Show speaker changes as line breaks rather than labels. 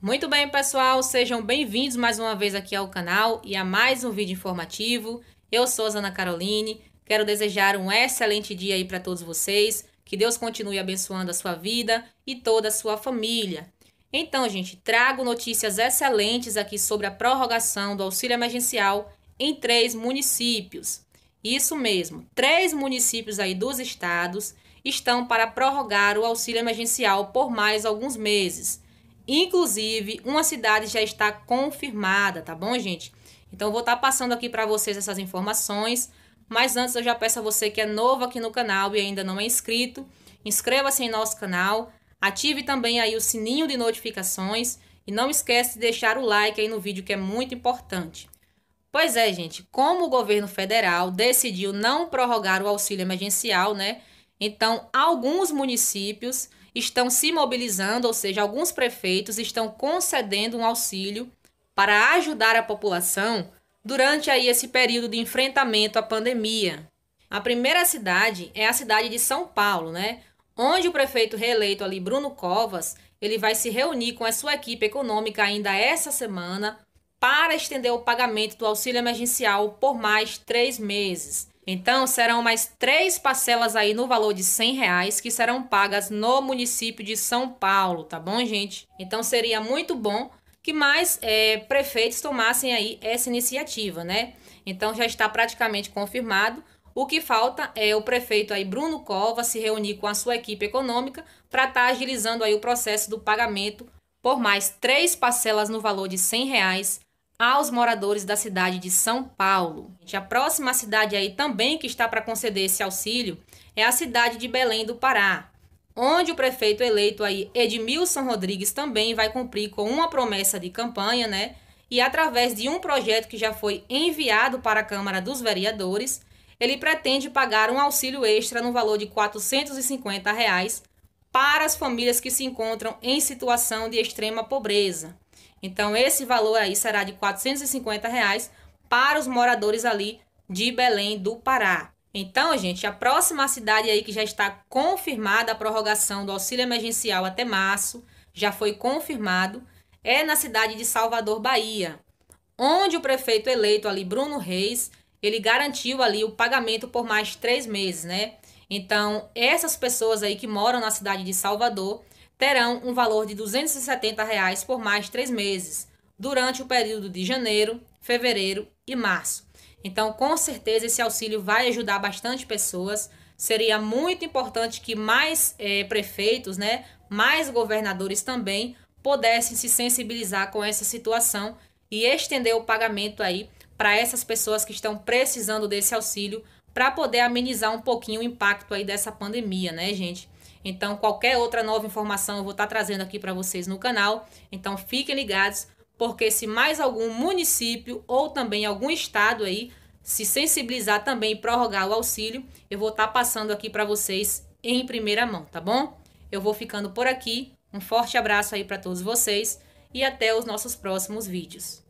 Muito bem, pessoal, sejam bem-vindos mais uma vez aqui ao canal e a mais um vídeo informativo. Eu sou a Ana Caroline, quero desejar um excelente dia aí para todos vocês, que Deus continue abençoando a sua vida e toda a sua família. Então, gente, trago notícias excelentes aqui sobre a prorrogação do auxílio emergencial em três municípios. Isso mesmo, três municípios aí dos estados estão para prorrogar o auxílio emergencial por mais alguns meses. Inclusive, uma cidade já está confirmada, tá bom, gente? Então, vou estar tá passando aqui para vocês essas informações. Mas antes, eu já peço a você que é novo aqui no canal e ainda não é inscrito, inscreva-se em nosso canal, ative também aí o sininho de notificações e não esquece de deixar o like aí no vídeo que é muito importante. Pois é, gente, como o governo federal decidiu não prorrogar o auxílio emergencial, né? Então, alguns municípios estão se mobilizando, ou seja, alguns prefeitos estão concedendo um auxílio para ajudar a população durante aí esse período de enfrentamento à pandemia. A primeira cidade é a cidade de São Paulo, né? Onde o prefeito reeleito ali Bruno Covas, ele vai se reunir com a sua equipe econômica ainda essa semana para estender o pagamento do auxílio emergencial por mais três meses. Então, serão mais três parcelas aí no valor de 100 reais que serão pagas no município de São Paulo, tá bom, gente? Então, seria muito bom que mais é, prefeitos tomassem aí essa iniciativa, né? Então, já está praticamente confirmado. O que falta é o prefeito aí Bruno Cova se reunir com a sua equipe econômica para estar tá agilizando aí o processo do pagamento por mais três parcelas no valor de 100 reais aos moradores da cidade de São Paulo. A próxima cidade aí também que está para conceder esse auxílio é a cidade de Belém do Pará, onde o prefeito eleito aí Edmilson Rodrigues também vai cumprir com uma promessa de campanha, né? E através de um projeto que já foi enviado para a Câmara dos Vereadores, ele pretende pagar um auxílio extra no valor de R$ 450 reais para as famílias que se encontram em situação de extrema pobreza. Então, esse valor aí será de R$ 450 reais para os moradores ali de Belém do Pará. Então, gente, a próxima cidade aí que já está confirmada a prorrogação do auxílio emergencial até março, já foi confirmado, é na cidade de Salvador, Bahia, onde o prefeito eleito ali, Bruno Reis, ele garantiu ali o pagamento por mais três meses, né? Então, essas pessoas aí que moram na cidade de Salvador terão um valor de R$ 270 reais por mais três meses, durante o período de janeiro, fevereiro e março. Então, com certeza, esse auxílio vai ajudar bastante pessoas. Seria muito importante que mais é, prefeitos, né, mais governadores também pudessem se sensibilizar com essa situação e estender o pagamento aí para essas pessoas que estão precisando desse auxílio para poder amenizar um pouquinho o impacto aí dessa pandemia, né, gente? Então, qualquer outra nova informação eu vou estar trazendo aqui para vocês no canal. Então, fiquem ligados, porque se mais algum município ou também algum estado aí se sensibilizar também e prorrogar o auxílio, eu vou estar passando aqui para vocês em primeira mão, tá bom? Eu vou ficando por aqui. Um forte abraço aí para todos vocês e até os nossos próximos vídeos.